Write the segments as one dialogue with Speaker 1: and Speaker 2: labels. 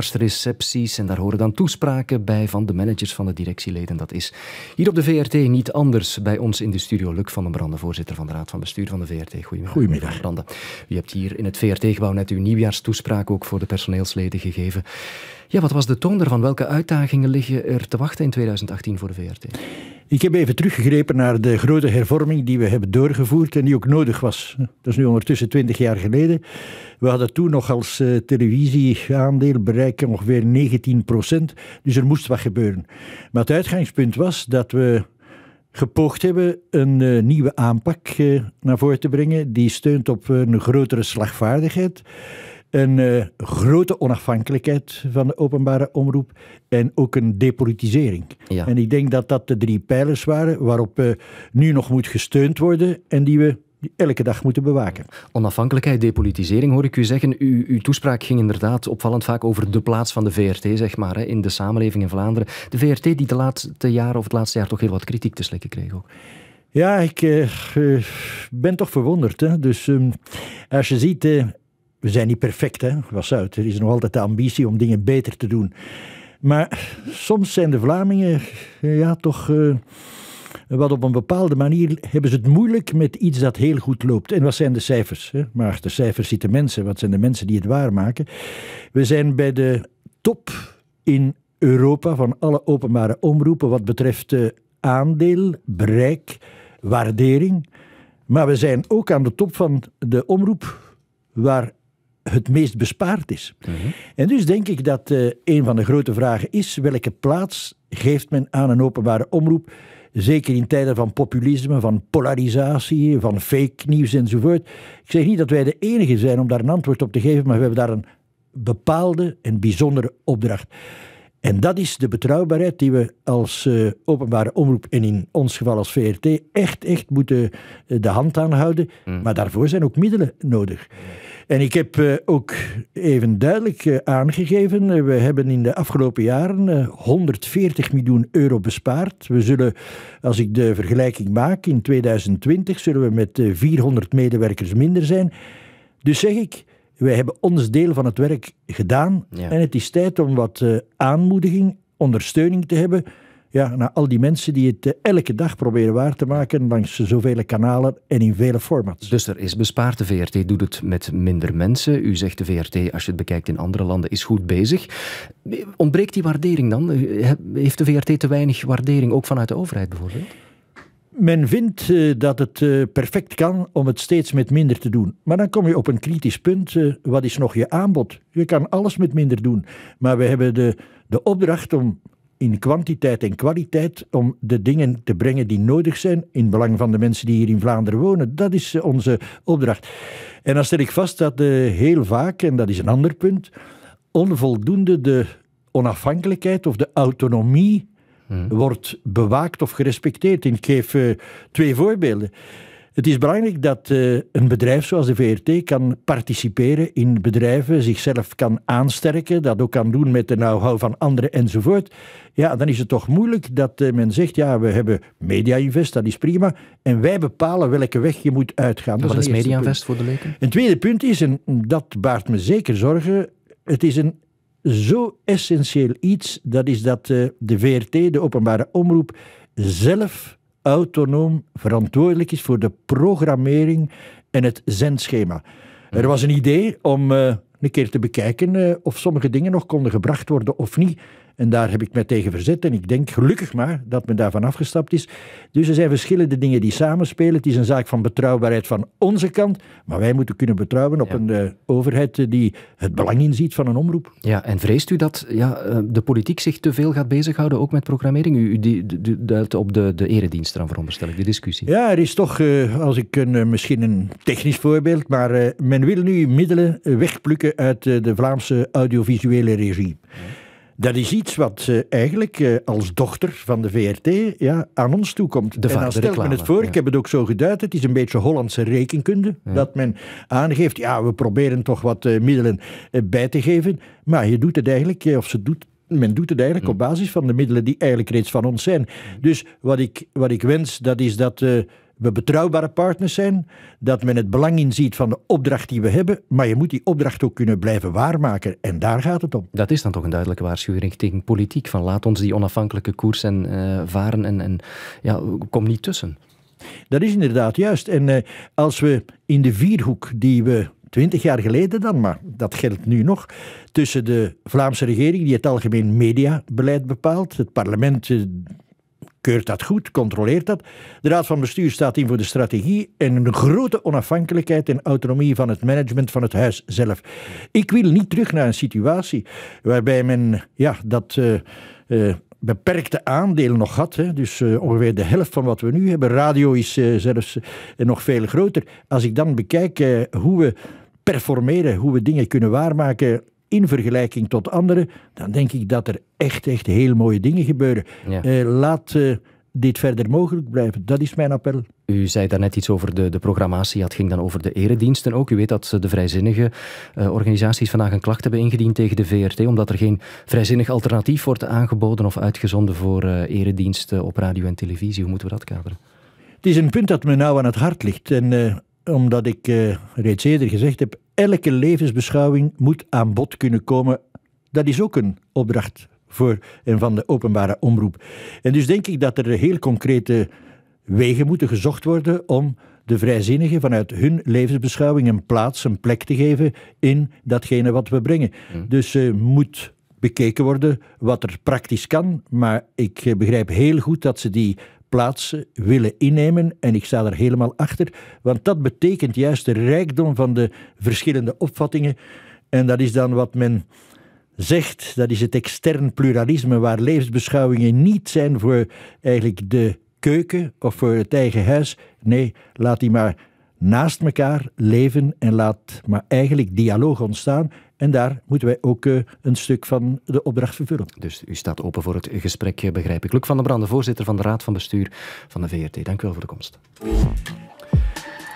Speaker 1: recepties en daar horen dan toespraken bij van de managers van de directieleden. Dat is hier op de VRT niet anders. Bij ons in de studio Luc van den Branden, voorzitter van de Raad van Bestuur van de VRT. Goedemiddag. Goedemiddag. Branden. U hebt hier in het VRT-gebouw net uw nieuwjaarstoespraak ook voor de personeelsleden gegeven. Ja, wat was de toon ervan? Welke uitdagingen liggen er te wachten in 2018 voor de VRT?
Speaker 2: Ik heb even teruggegrepen naar de grote hervorming die we hebben doorgevoerd en die ook nodig was. Dat is nu ondertussen twintig jaar geleden. We hadden toen nog als eh, televisieaandeel bereiken ongeveer 19 procent. Dus er moest wat gebeuren. Maar het uitgangspunt was dat we gepoogd hebben een eh, nieuwe aanpak eh, naar voren te brengen. Die steunt op een grotere slagvaardigheid een eh, grote onafhankelijkheid van de openbare omroep en ook een depolitisering. En ik denk dat dat de drie pijlers waren waarop eh, nu nog moet gesteund worden en die we elke dag moeten
Speaker 1: bewaken. Onafhankelijkheid, depolitisering hoor ik u zeggen. U, uw toespraak ging inderdaad opvallend vaak over de plaats van de VRT zeg maar, hè, in de samenleving in Vlaanderen. De VRT die de laatste jaren of het laatste jaar toch heel
Speaker 2: wat kritiek te slikken kreeg ook. Ja, ik eh, ben toch verwonderd. Hè? Dus ehm, als je ziet, we zijn niet perfect, hè, was uit. Er is nog altijd de ambitie om dingen beter te doen. Maar soms zijn de Vlamingen eh, ja, toch eh, wat op een bepaalde manier hebben ze het moeilijk met iets dat heel goed loopt. En wat zijn de cijfers? Hè? Maar de cijfers zitten mensen. Wat zijn de mensen die het waarmaken? We zijn bij de top in Europa van alle openbare omroepen wat betreft uh, aandeel, bereik, waardering. Maar we zijn ook aan de top van de omroep waar het meest bespaard is. Mhm. En dus denk ik dat eh, een van de grote vragen is: welke plaats geeft men aan een openbare omroep? Zeker in tijden van populisme, van polarisatie, van fake nieuws enzovoort. Ik zeg niet dat wij de enige zijn om daar een antwoord op te geven, maar we hebben daar een bepaalde en bijzondere opdracht. En dat is de betrouwbaarheid die we als eh, openbare omroep en in ons geval als VRT echt, echt moeten eh, de hand aanhouden. Mm. Maar daarvoor zijn ook middelen nodig. En ik heb eh, ook even duidelijk aangegeven, we hebben in de afgelopen jaren 140 miljoen euro bespaard. We zullen, als ik de vergelijking maak, in 2020 zullen we met 400 medewerkers minder zijn. Dus zeg ik, wij hebben ons deel van het werk gedaan. En het is tijd om wat eh, aanmoediging, ondersteuning te hebben. Ja, naar al die mensen die het eh, elke dag proberen waar te maken langs zoveel kanalen en in vele formats. Dus er is bespaard.
Speaker 1: De VRT doet het met minder mensen. U zegt de VRT, als je het bekijkt in andere landen, is goed bezig. Ontbreekt die waardering dan? Eh, heeft de VRT te weinig waardering, ook vanuit de overheid bijvoorbeeld?
Speaker 2: men vindt eh, dat het eh, perfect kan om het steeds met minder te doen. Maar dan kom je op een kritisch punt. Eh, wat is nog je aanbod? Je kan alles met minder doen. Maar we hebben de, de opdracht om in kwantiteit en kwaliteit om de dingen te brengen die nodig zijn in belang van de mensen die hier in Vlaanderen wonen. Dat is onze opdracht. En dan stel ik vast dat heel vaak, en dat is een ander punt, onvoldoende de onafhankelijkheid of de autonomie Hmm. wordt bewaakt of gerespecteerd. ik geef eh, twee voorbeelden. Het is belangrijk dat eh, een bedrijf zoals de VRT kan participeren in bedrijven, zichzelf kan aansterken, dat ook kan doen met de know-how van anderen enzovoort. Ja, dan is het toch moeilijk dat eh, men zegt, ja, we hebben Media Invest, dat is prima, en wij bepalen welke weg je moet uitgaan. Wat dat is, is Media Invest voor de leken? Een tweede punt is, en dat baart me zeker zorgen, het is een zo essentieel iets, dat is dat eh, de VRT, de openbare omroep, zelf autonoom verantwoordelijk is voor de programmering en het zendschema. Er was een idee om eh, een keer te bekijken eh, of sommige dingen nog konden gebracht worden of niet. En daar heb ik mij tegen verzet. En ik denk gelukkig maar dat men daarvan afgestapt is. Dus er zijn verschillende dingen die samenspelen. Het is een zaak van betrouwbaarheid van onze kant. Maar wij moeten kunnen betrouwen op een eh, overheid eh, die het belang inziet van een omroep.
Speaker 1: Ja, en vreest u dat ja, eh, de politiek zich te veel gaat bezighouden ook met programmering? U, duidt op de, de eredienst eraan, veronderstel ik, de discussie.
Speaker 2: Ja, er is toch, als ik een, misschien een technisch voorbeeld. Maar men wil nu middelen wegplukken uit de Vlaamse audiovisuele regie. Dat is iets wat eh, eigenlijk eh, als dochter van de VRT ja, aan ons toekomt. De en dan ik het voor, ik heb het ook zo geduid, het is een beetje Hollandse rekenkunde, dat men aangeeft, ja, we proberen toch wat eh, middelen bij te geven, maar je doet het eigenlijk, of ze doet men doet het eigenlijk op basis van de middelen die eigenlijk reeds van ons zijn. Dus wat ik, wat ik wens, dat is dat we betrouwbare partners zijn, dat men het belang inziet van de opdracht die we hebben, maar je moet die opdracht ook kunnen blijven waarmaken. En daar gaat het om. Dat is
Speaker 1: dan toch een duidelijke waarschuwing tegen politiek, van laat ons die onafhankelijke koers en, eh, varen en, en
Speaker 2: ja, kom niet tussen. Dat is inderdaad juist. En eh, als we in de vierhoek die we twintig jaar geleden dan, maar dat geldt nu nog, tussen de Vlaamse regering, die het algemeen mediabeleid bepaalt, het parlement eh, keurt dat goed, controleert dat. De Raad van Bestuur staat in voor de strategie en een grote onafhankelijkheid en autonomie van het management van het huis zelf. Ik wil niet terug naar een situatie waarbij men ja, dat. Eh, eh, beperkte aandeel nog had. Hè. Dus eh, ongeveer de helft van wat we nu hebben. Radio is zelfs nog veel groter. Als ik dan bekijk hoe we performeren, hoe we dingen kunnen waarmaken in vergelijking tot anderen, dan denk ik dat er echt, echt heel mooie dingen gebeuren. Eh, laat eh, dit verder mogelijk blijven. Dat is mijn appel.
Speaker 1: U zei daarnet iets over de, de programmatie. Het ging dan over de erediensten ook. U weet dat eh, de vrijzinnige organisaties vandaag een klacht hebben ingediend tegen de VRT, omdat er geen vrijzinnig alternatief wordt aangeboden of uitgezonden voor erediensten op radio en televisie.
Speaker 2: Hoe moeten we dat kaderen? Het is een punt dat me nou aan het hart ligt. En omdat ik reeds eerder gezegd heb, Elke levensbeschouwing moet aan bod kunnen komen. Dat is ook een opdracht voor en van de openbare omroep. En dus denk ik dat er heel concrete wegen moeten gezocht worden om de vrijzinnigen vanuit hun levensbeschouwing een plaats, een plek te geven in datgene wat we brengen. Mm. Dus uh, moet bekeken worden wat er praktisch kan, maar ik begrijp heel goed dat ze die plaatsen willen innemen. En ik sta er helemaal achter, want dat betekent juist de rijkdom van de verschillende opvattingen. En dat is dan wat men zegt, dat is het extern pluralisme, waar levensbeschouwingen niet zijn voor eigenlijk de keuken of voor het eigen huis. Nee, laat die maar naast elkaar leven en laat maar eigenlijk dialoog ontstaan. En daar moeten wij ook eh, een stuk van de opdracht vervullen.
Speaker 1: Dus u staat open voor het gesprek, begrijp ik. Luc van der Branden, voorzitter van de Raad van Bestuur van de VRT. Dank u wel voor de komst.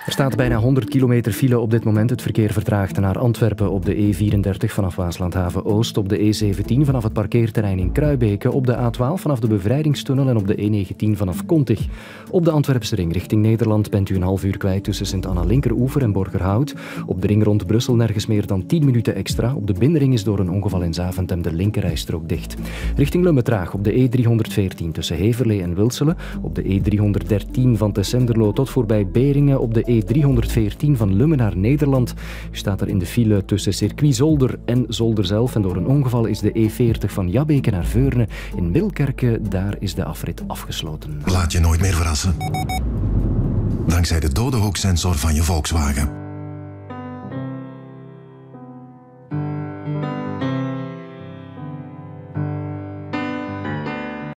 Speaker 1: Er staat bijna 100 kilometer file op dit moment. Het verkeer vertraagt naar Antwerpen op de E34 vanaf Waaslandhaven Oost, op de E17 vanaf het parkeerterrein in Kruibeke, op de A12 vanaf de Bevrijdingstunnel en op de E19 vanaf Kontig. Op de Antwerpse ring richting Nederland bent u een half uur kwijt tussen Sint-Anna-Linkeroever en Borgerhout. Op de ring rond Brussel nergens meer dan 10 minuten extra. Op de bindering is door een ongeval in Zaventem de linkerrijstrook dicht. Richting Lummetraag op de E314 tussen Heverlee en Wilselen, op de E313 van Tessenderlo tot voorbij Beringen op de E e 314 van Lummen naar Nederland staat er in de file tussen circuit Zolder en Zolder zelf. En door een ongeval is de E40 van Jabbeke naar Veurne in Milkerke, daar is de afrit afgesloten.
Speaker 2: Laat je nooit meer verrassen. Dankzij de dode hoeksensor van je Volkswagen.